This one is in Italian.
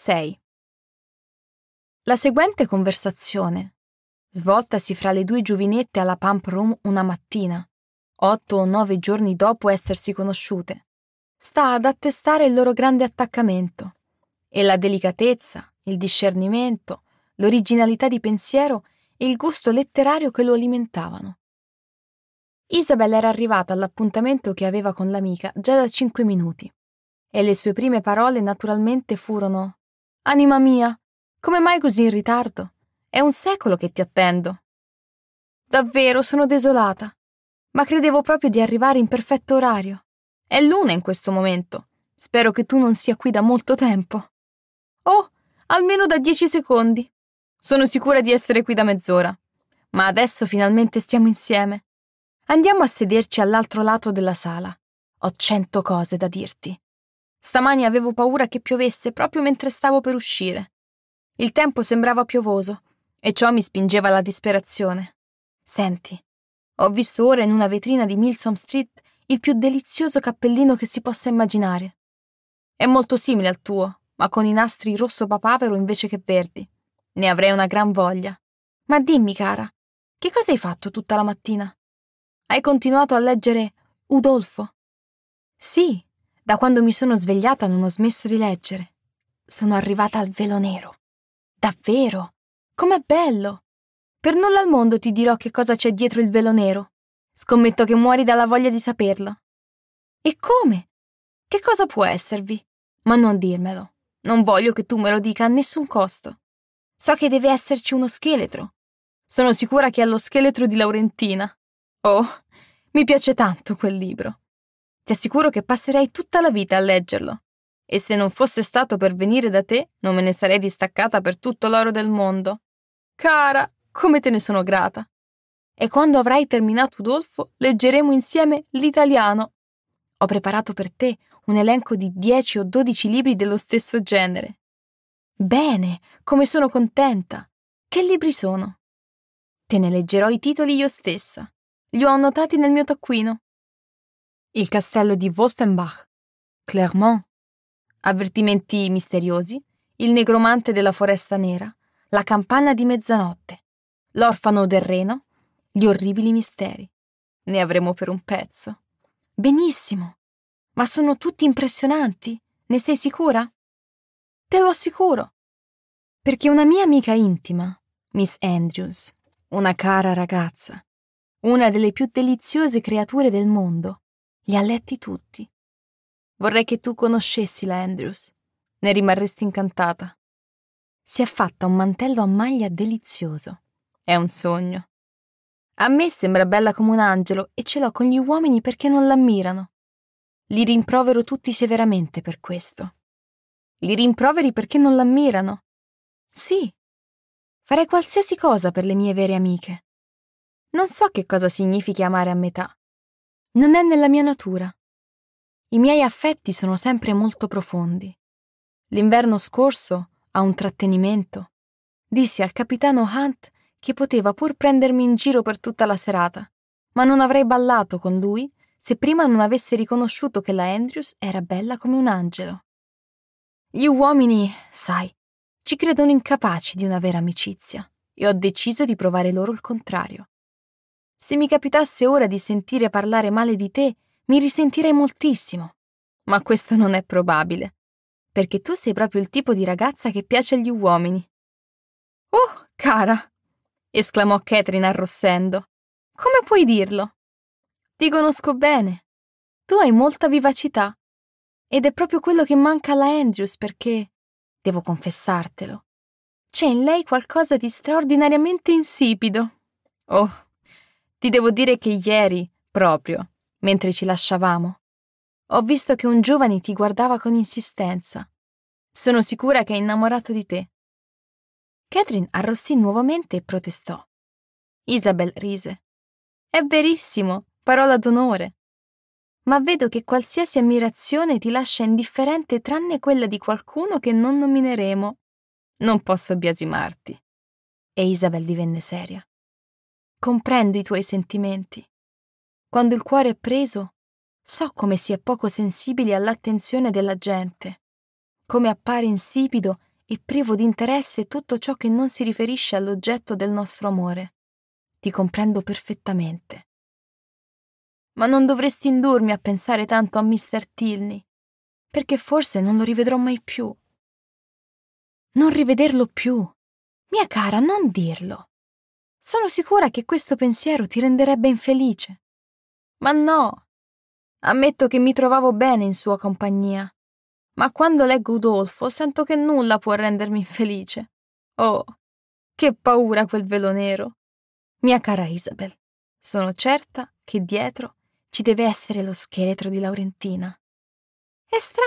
6. La seguente conversazione, svoltasi fra le due giovinette alla Pump Room una mattina, otto o nove giorni dopo essersi conosciute, sta ad attestare il loro grande attaccamento e la delicatezza, il discernimento, l'originalità di pensiero e il gusto letterario che lo alimentavano. Isabel era arrivata all'appuntamento che aveva con l'amica già da cinque minuti e le sue prime parole naturalmente furono Anima mia, come mai così in ritardo? È un secolo che ti attendo. Davvero sono desolata, ma credevo proprio di arrivare in perfetto orario. È luna in questo momento. Spero che tu non sia qui da molto tempo. Oh, almeno da dieci secondi. Sono sicura di essere qui da mezz'ora. Ma adesso finalmente stiamo insieme. Andiamo a sederci all'altro lato della sala. Ho cento cose da dirti. Stamani avevo paura che piovesse proprio mentre stavo per uscire. Il tempo sembrava piovoso e ciò mi spingeva alla disperazione. Senti, ho visto ora in una vetrina di Milsom Street il più delizioso cappellino che si possa immaginare. È molto simile al tuo, ma con i nastri rosso papavero invece che verdi. Ne avrei una gran voglia. Ma dimmi, cara, che cosa hai fatto tutta la mattina? Hai continuato a leggere Udolfo? Sì, da quando mi sono svegliata non ho smesso di leggere. Sono arrivata al velo nero. Davvero? Com'è bello! Per nulla al mondo ti dirò che cosa c'è dietro il velo nero. Scommetto che muori dalla voglia di saperlo. E come? Che cosa può esservi? Ma non dirmelo. Non voglio che tu me lo dica a nessun costo. So che deve esserci uno scheletro. Sono sicura che è lo scheletro di Laurentina. Oh, mi piace tanto quel libro. Ti assicuro che passerei tutta la vita a leggerlo. E se non fosse stato per venire da te, non me ne sarei distaccata per tutto l'oro del mondo. Cara, come te ne sono grata. E quando avrai terminato Udolfo, leggeremo insieme l'italiano. Ho preparato per te un elenco di 10 o 12 libri dello stesso genere. Bene, come sono contenta. Che libri sono? Te ne leggerò i titoli io stessa. Li ho annotati nel mio taccuino il castello di Wolfenbach, Clermont, avvertimenti misteriosi, il negromante della foresta nera, la campana di mezzanotte, l'orfano del Reno, gli orribili misteri. Ne avremo per un pezzo. Benissimo, ma sono tutti impressionanti, ne sei sicura? Te lo assicuro. Perché una mia amica intima, Miss Andrews, una cara ragazza, una delle più deliziose creature del mondo, li ha letti tutti. Vorrei che tu conoscessi la Andrews. Ne rimarresti incantata. Si è fatta un mantello a maglia delizioso. È un sogno. A me sembra bella come un angelo e ce l'ho con gli uomini perché non l'ammirano. Li rimprovero tutti severamente per questo. Li rimproveri perché non l'ammirano. Sì. Farei qualsiasi cosa per le mie vere amiche. Non so che cosa significhi amare a metà. Non è nella mia natura. I miei affetti sono sempre molto profondi. L'inverno scorso, a un trattenimento, dissi al capitano Hunt che poteva pur prendermi in giro per tutta la serata, ma non avrei ballato con lui se prima non avesse riconosciuto che la Andrews era bella come un angelo. Gli uomini, sai, ci credono incapaci di una vera amicizia e ho deciso di provare loro il contrario. Se mi capitasse ora di sentire parlare male di te, mi risentirei moltissimo. Ma questo non è probabile, perché tu sei proprio il tipo di ragazza che piace agli uomini. Oh, cara! esclamò Catherine arrossendo. Come puoi dirlo? Ti conosco bene. Tu hai molta vivacità. Ed è proprio quello che manca alla Andrews perché, devo confessartelo, c'è in lei qualcosa di straordinariamente insipido. Oh, ti devo dire che ieri, proprio, mentre ci lasciavamo, ho visto che un giovane ti guardava con insistenza. Sono sicura che è innamorato di te. Catherine arrossì nuovamente e protestò. Isabel rise. È verissimo, parola d'onore. Ma vedo che qualsiasi ammirazione ti lascia indifferente tranne quella di qualcuno che non nomineremo. Non posso biasimarti. E Isabel divenne seria. Comprendo i tuoi sentimenti. Quando il cuore è preso, so come si è poco sensibili all'attenzione della gente, come appare insipido e privo di interesse tutto ciò che non si riferisce all'oggetto del nostro amore. Ti comprendo perfettamente. Ma non dovresti indurmi a pensare tanto a Mr. Tilney, perché forse non lo rivedrò mai più. Non rivederlo più. Mia cara, non dirlo. Sono sicura che questo pensiero ti renderebbe infelice. Ma no. Ammetto che mi trovavo bene in sua compagnia. Ma quando leggo Udolfo sento che nulla può rendermi infelice. Oh, che paura quel velo nero. Mia cara Isabel, sono certa che dietro ci deve essere lo scheletro di Laurentina. È strano